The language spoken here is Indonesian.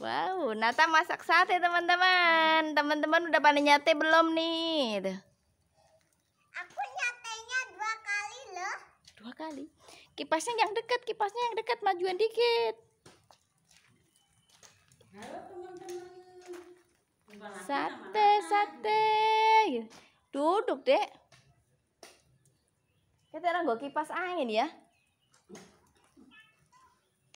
Wow, Nata masak sate teman-teman. Teman-teman udah pada nyate belum nih? Gitu. Aku nyatenya dua kali loh. Dua kali. Kipasnya yang dekat, kipasnya yang dekat, majuan dikit. Sate, sate. Gitu. Duduk deh. Kita nggak kipas angin ya.